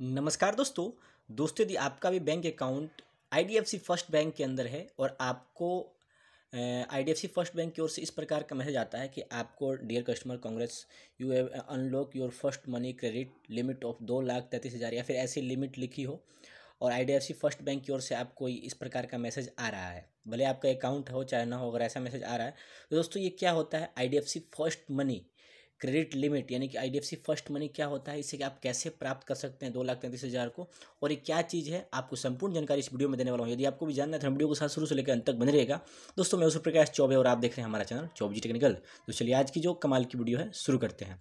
नमस्कार दोस्तों दोस्तों यदि आपका भी bank account IDFC first bank के अंदर है और आपको आईडीएफसी फर्स्ट बैंक की ओर से इस प्रकार का मैसेज आता है कि आपको dear customer congrats you have unlock your first money credit limit of दो लाख तैंतीस हज़ार या फिर ऐसी लिमिट लिखी हो और आईडीएफसी फर्स्ट बैंक की ओर से आपको इस प्रकार का मैसेज आ रहा है भले आपका अकाउंट हो चाहे ना हो अगर ऐसा मैसेज आ रहा है तो दोस्तों ये क्या होता है IDFC first money credit limit यानी कि आई फर्स्ट मनी क्या होता है इसे कि आप कैसे प्राप्त कर सकते हैं दो लाख तैंतीस हज़ार को और ये क्या चीज़ है आपको संपूर्ण जानकारी इस वीडियो में देने वाला हूँ यदि आपको भी जानना है तो वीडियो के साथ शुरू से लेकर अंत तक बने रहेगा दोस्तों मैं उस प्रकाश चौबे और आप देख रहे हैं हमारा चैनल चौबजी टेक्निकल तो चलिए आज की जो कमाल की वीडियो है शुरू करते हैं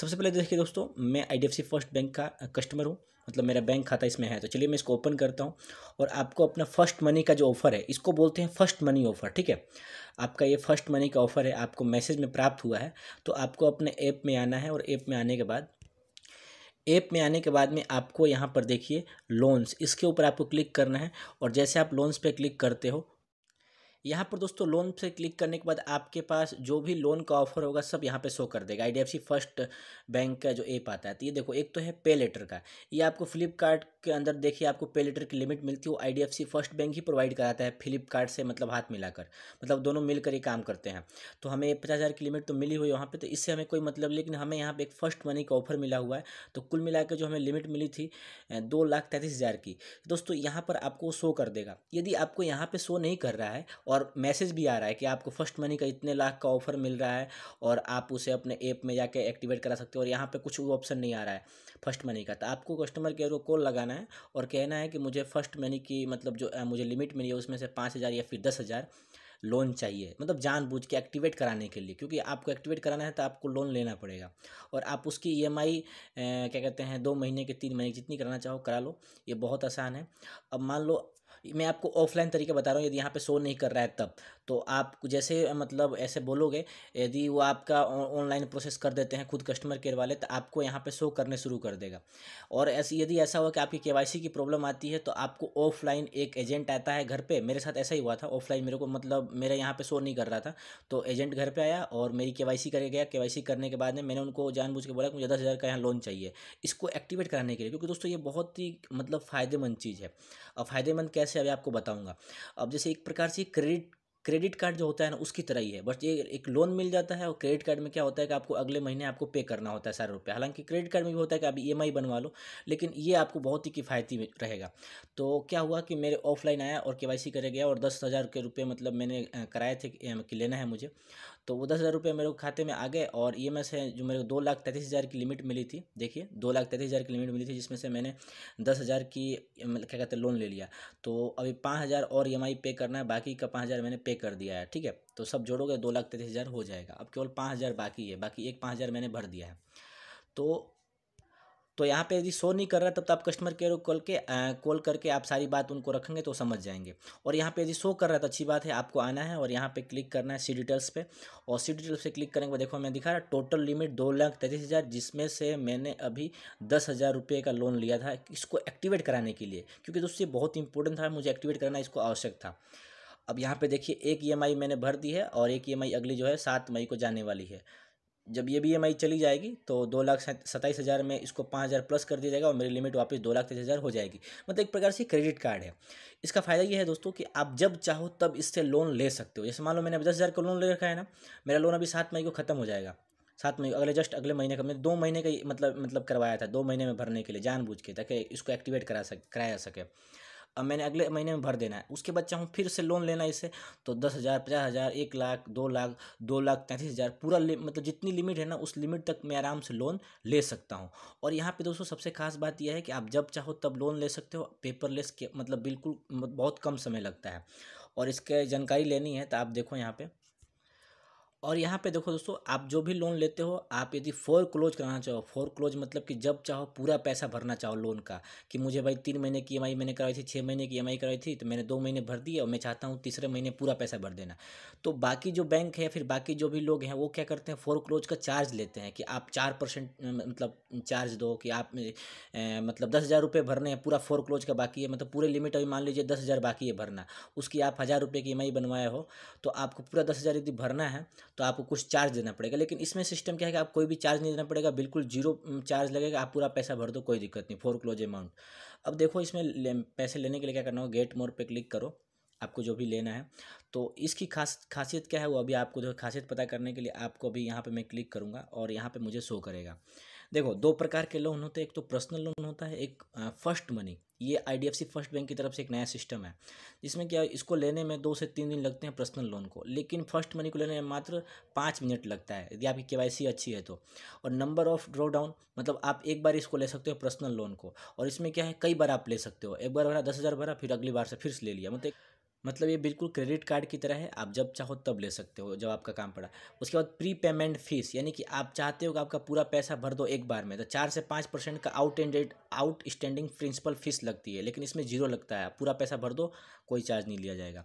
सबसे पहले देखिए दोस्तों मैं आई फर्स्ट बैंक का कस्टमर हूँ मतलब मेरा बैंक खाता इसमें है तो चलिए मैं इसको ओपन करता हूँ और आपको अपना फर्स्ट मनी का जो ऑफर है इसको बोलते हैं फर्स्ट मनी ऑफर ठीक है आपका ये फर्स्ट मनी का ऑफर है आपको मैसेज में प्राप्त हुआ है तो आपको अपने ऐप में आना है और ऐप में आने के बाद ऐप में आने के बाद में आपको यहाँ पर देखिए लोन्स इसके ऊपर आपको क्लिक करना है और जैसे आप लोन्स पे क्लिक करते हो यहाँ पर दोस्तों लोन से क्लिक करने के बाद आपके पास जो भी लोन का ऑफर होगा सब यहाँ पे शो कर देगा आई फर्स्ट बैंक का जो ऐप आता है तो ये देखो एक तो है पे लेटर का ये आपको फ्लिपकार्ट के अंदर देखिए आपको पे लेटर की लिमिट मिलती है वो आई फर्स्ट बैंक ही प्रोवाइड कराता है फ्लिपकार्ट से मतलब हाथ मिलाकर मतलब दोनों मिलकर ये काम करते हैं तो हमें पचास हज़ार की लिमिट तो मिली हुई वहाँ पर तो इससे हमें कोई मतलब लेकिन हमें यहाँ पर एक फ़र्स्ट मनी का ऑफर मिला हुआ है तो कुल मिला जो हमें लिमिट मिली थी दो लाख तैंतीस हज़ार की दोस्तों यहाँ पर आपको शो कर देगा यदि आपको यहाँ पर शो नहीं कर रहा है और और मैसेज भी आ रहा है कि आपको फर्स्ट मनी का इतने लाख का ऑफर मिल रहा है और आप उसे अपने ऐप में जाके एक्टिवेट करा सकते हो और यहाँ पे कुछ वो ऑप्शन नहीं आ रहा है फर्स्ट मनी का तो आपको कस्टमर केयर को कॉल लगाना है और कहना है कि मुझे फर्स्ट मनी की मतलब जो मुझे लिमिट मिली है उसमें से पाँच हज़ार या फिर दस हज़ार लोन चाहिए मतलब जानबूझ के एक्टिवेट कराने के लिए क्योंकि आपको एक्टिवेट कराना है तो आपको लोन लेना पड़ेगा और आप उसकी ई क्या कहते हैं दो महीने के तीन महीने जितनी कराना चाहो करा लो ये बहुत आसान है अब मान लो मैं आपको ऑफलाइन तरीके बता रहा हूँ यदि यहाँ पे शो नहीं कर रहा है तब तो आप जैसे मतलब ऐसे बोलोगे यदि वो आपका ऑनलाइन प्रोसेस कर देते हैं खुद कस्टमर केयर वाले तो आपको यहाँ पे शो करने शुरू कर देगा और ऐसे यदि ऐसा हुआ कि आपकी के की प्रॉब्लम आती है तो आपको ऑफलाइन एक एजेंट आता है घर पर मेरे साथ ऐसा ही हुआ था ऑफलाइन मेरे को मतलब मेरे यहाँ पर शो नहीं कर रहा था तो एजेंट घर पर आया और मेरी के करके गया के करने के बाद में मैंने उनको जानबूझ के बोला कि मुझे दस हज़ार का यहाँ लोन चाहिए इसको एक्टिवेट कराने के लिए क्योंकि दोस्तों ये बहुत ही मतलब फ़ायदेमंद चीज़ है और फ़ायदेमंद कैसे कैसे अभी आपको बताऊँगा अब जैसे एक प्रकार से क्रेडिट क्रेडिट कार्ड जो होता है ना उसकी तरह ही है बट ये एक लोन मिल जाता है और क्रेडिट कार्ड में क्या होता है कि आपको अगले महीने आपको पे करना होता है सारे रुपये हालांकि क्रेडिट कार्ड में भी होता है कि आप ई e बनवा लो लेकिन ये आपको बहुत ही किफ़ायती रहेगा तो क्या हुआ कि मेरे ऑफलाइन आया और के सी गया और दस हज़ार के रुपये मतलब मैंने कराए थे कि लेना है मुझे तो वो दस हज़ार रुपये मेरे खाते में आ गए और ई एम एस है जो मेरे को दो लाख तैंतीस हज़ार की लिमिट मिली थी देखिए दो लाख तैंतीस हज़ार की लिमिट मिली थी जिसमें से मैंने दस हज़ार की मतलब क्या कहते हैं लोन ले लिया तो अभी पाँच हज़ार और ई एम आई पे करना है बाकी का पाँच हज़ार मैंने पे कर दिया है ठीक है तो सब जोड़ोगे दो लाख तैंतीस हज़ार हो जाएगा अब केवल पाँच हज़ार बाकी है बाकी एक पाँच हज़ार मैंने भर दिया है तो तो यहाँ पे यदि शो नहीं कर रहा तब तो आप कस्टमर केयर को कॉल के कॉल करके आप सारी बात उनको रखेंगे तो समझ जाएंगे और यहाँ पे यदि शो कर रहा है तो अच्छी बात है आपको आना है और यहाँ पे क्लिक करना है सी डिटेल्स पे और सी डिटेल्स पे क्लिक करने के बाद देखो मैं दिखा रहा टोटल लिमिट दो लाख तैंतीस हज़ार जिसमें से मैंने अभी दस हज़ार रुपये का लोन लिया था इसको एक्टिवेट कराने के लिए क्योंकि दोस्तों बहुत इंपॉर्टेंट था मुझे एक्टिवेट करना इसको आवश्यक था अब यहाँ पर देखिए एक ई e मैंने भर दी है और एक ई e अगली जो है सात मई को जाने वाली है जब ये भी आई चली जाएगी तो दो लाख सत्ताईस हज़ार में इसको पाँच हज़ार प्लस कर दिया जाएगा और मेरी लिमिट वापस दो लाख तेईस हज़ार हो जाएगी मतलब एक प्रकार से क्रेडिट कार्ड है इसका फ़ायदा ये है दोस्तों कि आप जब चाहो तब इससे लोन ले सकते हो जैसे मान लो मैंने अभी दस हज़ार का लोन ले रखा है ना मेरा लोन अभी सात मई को ख़त्म हो जाएगा सात मई अगले जस्ट अगले महीने का मैंने दो महीने का मतलब मतलब करवाया था दो महीने में भरने के लिए जानबूझ के ताकि इसको एक्टिवेट करा सक कराया सके अब मैंने अगले महीने में भर देना है उसके बाद चाहूँ फिर से लोन लेना इसे तो दस हज़ार पचास हज़ार एक लाख दो लाख दो लाख तैंतीस हज़ार पूरा मतलब जितनी लिमिट है ना उस लिमिट तक मैं आराम से लोन ले सकता हूँ और यहाँ पर दोस्तों सबसे खास बात यह है कि आप जब चाहो तब लोन ले सकते हो पेपरलेस के मतलब बिल्कुल बहुत कम समय लगता है और इसके जानकारी लेनी है तो आप देखो यहाँ पर और यहाँ पे देखो दोस्तों आप जो भी लोन लेते हो आप यदि फोर क्लोज कराना चाहो फोर क्लोज मतलब कि जब चाहो पूरा पैसा भरना चाहो लोन का कि मुझे भाई तीन महीने की ई मैंने कराई थी छः महीने की ई कराई थी तो मैंने दो महीने भर दी और मैं चाहता हूँ तीसरे महीने पूरा पैसा भर देना तो बाकी जो बैंक है फिर बाकी जो भी लोग हैं वो क्या करते हैं फोर क्लोज का चार्ज लेते हैं कि आप चार परसेंट मतलब चार्ज दो कि आप मतलब दस हज़ार रुपये भरने हैं पूरा फोर क्लोज का बाकी है मतलब पूरे लिमिट अभी मान लीजिए दस हज़ार बाकी है भरना उसकी आप हज़ार रुपये की ई बनवाए हो तो आपको पूरा दस हज़ार यदि भरना है तो आपको कुछ चार्ज देना पड़ेगा लेकिन इसमें सिस्टम क्या है कि आप कोई भी चार्ज नहीं देना पड़ेगा बिल्कुल जीरो चार्ज लगेगा आप पूरा पैसा भर दो कोई दिक्कत नहीं फोर क्लोज अमाउंट अब देखो इसमें ले, पैसे लेने के लिए क्या करना होगा गेट मोर पर क्लिक करो आपको जो भी लेना है तो इसकी खास खासियत क्या है वो अभी आपको जो खासियत पता करने के लिए आपको अभी यहाँ पर मैं क्लिक करूँगा और यहाँ पर मुझे शो करेगा देखो दो प्रकार के लोन होते हैं एक तो पर्सनल लोन होता है एक फर्स्ट मनी ये आईडीएफसी फर्स्ट बैंक की तरफ से एक नया सिस्टम है जिसमें क्या इसको लेने में दो से तीन दिन लगते हैं पर्सनल लोन को लेकिन फर्स्ट मनी को लेने में मात्र पाँच मिनट लगता है यदि आपकी के अच्छी है तो और नंबर ऑफ ड्रॉ डाउन मतलब आप एक बार इसको ले सकते हो पर्सनल लोन को और इसमें क्या है कई बार आप ले सकते हो एक बार भरा दस हज़ार भरा फिर अगली बार से फिर से ले लिया मतलब मतलब ये बिल्कुल क्रेडिट कार्ड की तरह है आप जब चाहो तब ले सकते हो जब आपका काम पड़ा उसके बाद प्री पेमेंट फीस यानी कि आप चाहते हो कि आपका पूरा पैसा भर दो एक बार में तो चार से पाँच परसेंट का out ended outstanding principal fees लगती है लेकिन इसमें जीरो लगता है पूरा पैसा भर दो कोई चार्ज नहीं लिया जाएगा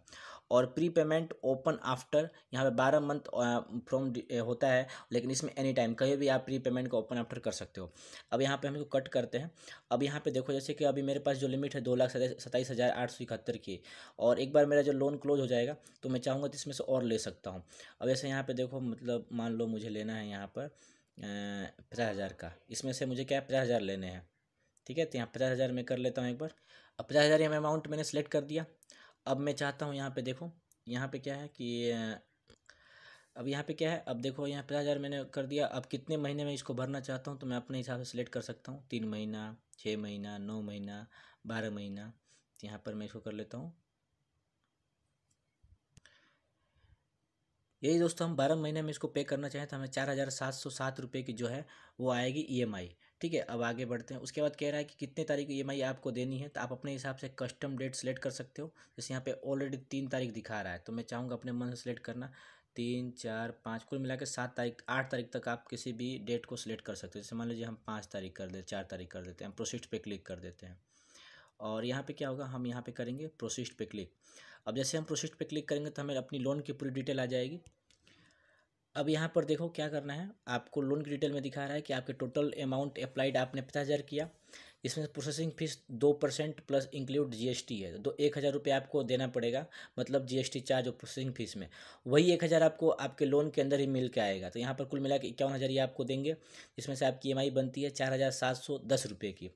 और प्री पेमेंट ओपन आफ्टर यहाँ पे बारह मंथ फ्रॉम होता है लेकिन इसमें एनी टाइम कहीं भी आप प्री पेमेंट को ओपन आफ्टर कर सकते हो अब यहाँ पे हम इसको कट करते हैं अब यहाँ पे देखो जैसे कि अभी मेरे पास जो लिमिट है दो लाख सताईस हज़ार आठ सौ इकहत्तर की और एक बार मेरा जो लोन क्लोज हो जाएगा तो मैं चाहूँगा तो इसमें से और ले सकता हूँ अब जैसे यहाँ पर देखो मतलब मान लो मुझे लेना है यहाँ पर पचास हज़ार का इसमें से मुझे क्या पचास हज़ार लेने हैं ठीक है तो यहाँ पचास हज़ार में कर लेता हूँ एक बार अब पचास हज़ार यहाँ अमाउंट मैंने सेलेक्ट कर दिया अब मैं चाहता हूँ यहाँ पे देखो यहाँ पे क्या है कि अब यहाँ पे क्या है अब देखो यहाँ पचास हज़ार मैंने कर दिया अब कितने महीने में इसको भरना चाहता हूँ तो मैं अपने हिसाब से सिलेक्ट कर सकता हूँ तीन महीना छः महीना नौ महीना बारह महीना तो यहाँ पर मैं इसको कर लेता हूँ यही दोस्तों हम बारह महीने में इसको पे करना चाहें तो हमें चार हज़ार सात सौ सात रुपये की जो है वो आएगी ई एम आई ठीक है अब आगे बढ़ते हैं उसके बाद कह रहा है कि कितने तारीख ई e एम आपको देनी है तो आप अपने हिसाब से कस्टम डेट सेलेक्ट कर सकते हो जैसे यहाँ पे ऑलरेडी तीन तारीख दिखा रहा है तो मैं चाहूँगा अपने मन से सेलेक्ट करना तीन चार पाँच कुल मिला के सात तारीख आठ तारीख तक आप किसी भी डेट को सिलेक्ट कर सकते हो जैसे मान लीजिए हम पाँच तारीख कर दे चार तारीख कर देते हैं प्रोसीड पे क्लिक कर देते हैं और यहाँ पे क्या होगा हम यहाँ पे करेंगे प्रोसीड पे क्लिक अब जैसे हम प्रोसीड पे क्लिक करेंगे तो हमें अपनी लोन की पूरी डिटेल आ जाएगी अब यहाँ पर देखो क्या करना है आपको लोन की डिटेल में दिखा रहा है कि आपके टोटल अमाउंट अप्लाइड आपने पचास हज़ार किया इसमें प्रोसेसिंग फीस दो परसेंट प्लस इंक्लूड जीएसटी है दो तो एक हज़ार रुपये आपको देना पड़ेगा मतलब जीएसटी चार्ज और प्रोसेसिंग फीस में वही एक हज़ार आपको आपके लोन के अंदर ही मिल के आएगा तो यहाँ पर कुल मिला के इक्यावन हज़ार ये आपको देंगे इसमें से आपकी ई e बनती है चार हज़ार सात सौ दस रुपये की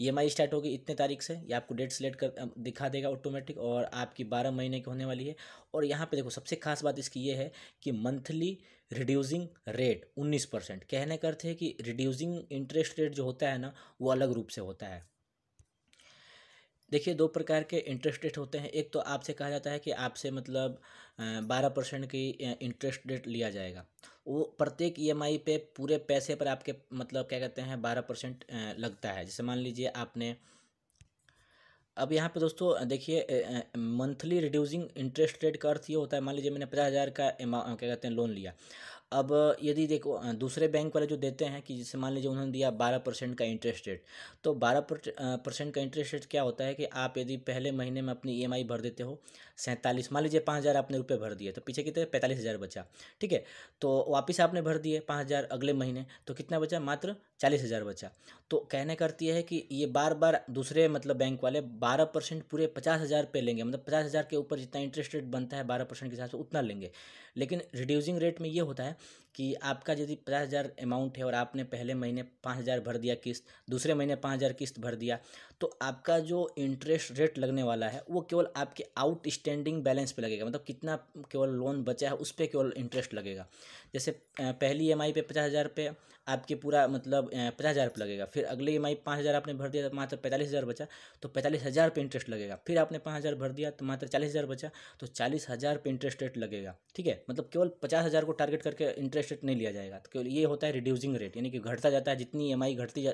ई e स्टार्ट होगी इतने तारीख से ये आपको डेट सेलेक्ट कर दिखा देगा ऑटोमेटिक और आपकी बारह महीने की होने वाली है और यहाँ पर देखो सबसे खास बात इसकी ये है कि मंथली रिड्यूसिंग रेट उन्नीस परसेंट कहने का अर्थ है कि रिड्यूसिंग इंटरेस्ट रेट जो होता है ना वो अलग रूप से होता है देखिए दो प्रकार के इंटरेस्ट रेट होते हैं एक तो आपसे कहा जाता है कि आपसे मतलब बारह परसेंट की इंटरेस्ट रेट लिया जाएगा वो प्रत्येक ईएमआई e पे पूरे पैसे पर आपके मतलब क्या कहते हैं बारह परसेंट लगता है जैसे मान लीजिए आपने अब यहाँ पे दोस्तों देखिए मंथली रिड्यूसिंग इंटरेस्ट रेट का अर्थ ये होता है मान लीजिए मैंने पचास हज़ार का क्या कहते हैं लोन लिया अब यदि देखो दूसरे बैंक वाले जो देते हैं कि जैसे मान लीजिए उन्होंने दिया बारह परसेंट का इंटरेस्ट रेट तो बारह परसेंट का इंटरेस्ट रेट क्या होता है कि आप यदि पहले महीने में अपनी ईएमआई e भर देते हो सैंतालीस मान लीजिए पाँच हज़ार आपने रुपये भर दिए तो पीछे कितने पैंतालीस हज़ार बचा ठीक है तो वापस आपने भर दिए पाँच हज़ार अगले महीने तो कितना बचा मात्र चालीस हज़ार बचा तो कहने करती है कि ये बार बार दूसरे मतलब बैंक वाले बारह परसेंट पूरे पचास हज़ार पे लेंगे मतलब पचास हज़ार के ऊपर जितना इंटरेस्ट रेट बनता है बारह परसेंट के हिसाब से उतना लेंगे लेकिन रिड्यूसिंग रेट में ये होता है कि आपका यदि पचास हज़ार अमाउंट है और आपने पहले महीने पाँच हज़ार भर दिया किस्त दूसरे महीने पाँच हज़ार किस्त भर दिया तो आपका जो इंटरेस्ट रेट लगने वाला है वो केवल आपके आउटस्टैंडिंग बैलेंस पे लगेगा मतलब कितना केवल लोन बचा है उस पर केवल इंटरेस्ट लगेगा जैसे पहली ई आई पे पचास हज़ार पे आपके पूरा मतलब पचास हज़ार रुपये लगेगा फिर अगली ई एम आई पाँच हज़ार आपने भर दिया तो मात्र पैंतालीस हज़ार बचा तो पैंतालीस हज़ार पर इंटरेस्ट लगेगा फिर आपने पाँच हज़ार भर दिया तो मात्र चालीस हज़ार बचा तो चालीस हज़ार पे इंटरेस्ट रेट लगेगा ठीक है मतलब केवल पचास हज़ार को टारगेट करके इंटरेस्ट रेट नहीं लिया जाएगा तो केवल ये होता है रिड्यूसिंग रेट यानी कि घटता जाता है जितनी ई एम आई घटती जा,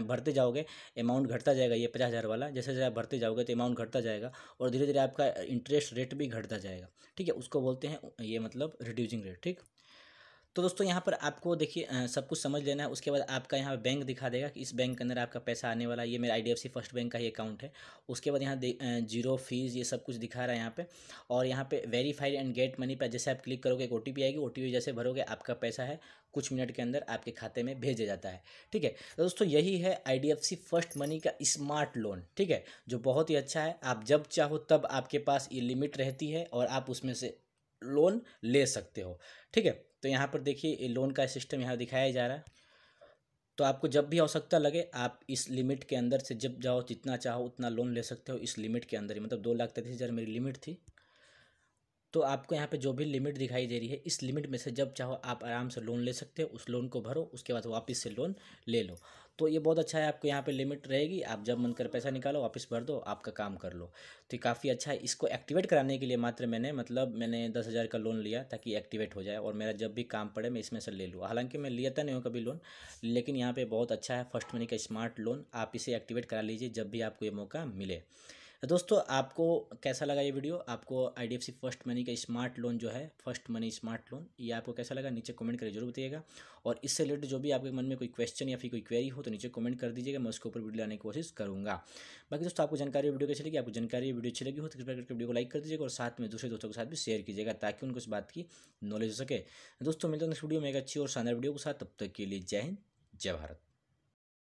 भरते जाओगे अमाउंट घटता जाएगा जाएगा ये पचास हज़ार वाला जैसे जैसे आप भरते जाओगे तो अमाउंट घटता जाएगा और धीरे धीरे आपका इंटरेस्ट रेट भी घटता जाएगा ठीक है उसको बोलते हैं ये मतलब रिड्यूसिंग रेट ठीक तो दोस्तों यहाँ पर आपको देखिए सब कुछ समझ लेना है उसके बाद आपका यहाँ बैंक दिखा देगा कि इस बैंक के अंदर आपका पैसा आने वाला है ये मेरा आई फर्स्ट बैंक का ही अकाउंट है उसके बाद यहाँ जीरो फीस ये सब कुछ दिखा रहा है यहाँ पे और यहाँ पे वेरीफाइड एंड गेट मनी पर जैसे आप क्लिक करोगे एक ओ आएगी ओ जैसे भरोगे आपका पैसा है कुछ मिनट के अंदर आपके खाते में भेजा जाता है ठीक है तो दोस्तों यही है आई फर्स्ट मनी का स्मार्ट लोन ठीक है जो बहुत ही अच्छा है आप जब चाहो तब आपके पास ये लिमिट रहती है और आप उसमें से लोन ले सकते हो ठीक है तो यहाँ पर देखिए लोन का सिस्टम यहाँ दिखाया जा रहा है तो आपको जब भी आवश्यकता लगे आप इस लिमिट के अंदर से जब जाओ जितना चाहो उतना लोन ले सकते हो इस लिमिट के अंदर ही मतलब दो लाख तैंतीस हज़ार मेरी लिमिट थी तो आपको यहाँ पे जो भी लिमिट दिखाई दे रही है इस लिमिट में से जब चाहो आप आराम से लोन ले सकते हो उस लोन को भरो उसके बाद वापस से लोन ले लो तो ये बहुत अच्छा है आपको यहाँ पे लिमिट रहेगी आप जब मन कर पैसा निकालो वापस भर दो आपका काम कर लो तो ये काफ़ी अच्छा है इसको एक्टिवेट कराने के लिए मात्र मैंने मतलब मैंने दस हज़ार का लोन लिया ताकि एक्टिवेट हो जाए और मेरा जब भी काम पड़े मैं इसमें से ले लूँ हालांकि मैं लिया तो नहीं हूँ कभी लोन लेकिन यहाँ पर बहुत अच्छा है फर्स्ट मनी का स्मार्ट लोन आप इसे एक्टिवेट करा लीजिए जब भी आपको ये मौका मिले तो दोस्तों आपको कैसा लगा ये वीडियो आपको आई डी फर्स्ट मनी का स्मार्ट लोन जो है फर्स्ट मनी स्मार्ट लोन ये आपको कैसा लगा नीचे कमेंट करके जरूर बताइएगा और इससे रिलेटेड जो भी आपके मन में कोई क्वेश्चन या फिर कोई क्वेरी हो तो नीचे कमेंट कर दीजिएगा मैं उसके ऊपर वीडियो लाने की कोशिश करूँगा बाकी दोस्तों आपको जानकारी वीडियो कैसी लगी आपको जानकारी वीडियो अच्छी लगी हो तो कृपया करके वीडियो को लाइक कर दीजिएगा और साथ में दूसरे दोस्तों के साथ भी शेयर कीजिएगा ताकि उनको इस बात की नॉलेज हो सके दोस्तों मिलते हैं इस वीडियो में एक अच्छी और शानदार वीडियो के साथ तब तक के लिए जय हिंद जय भारत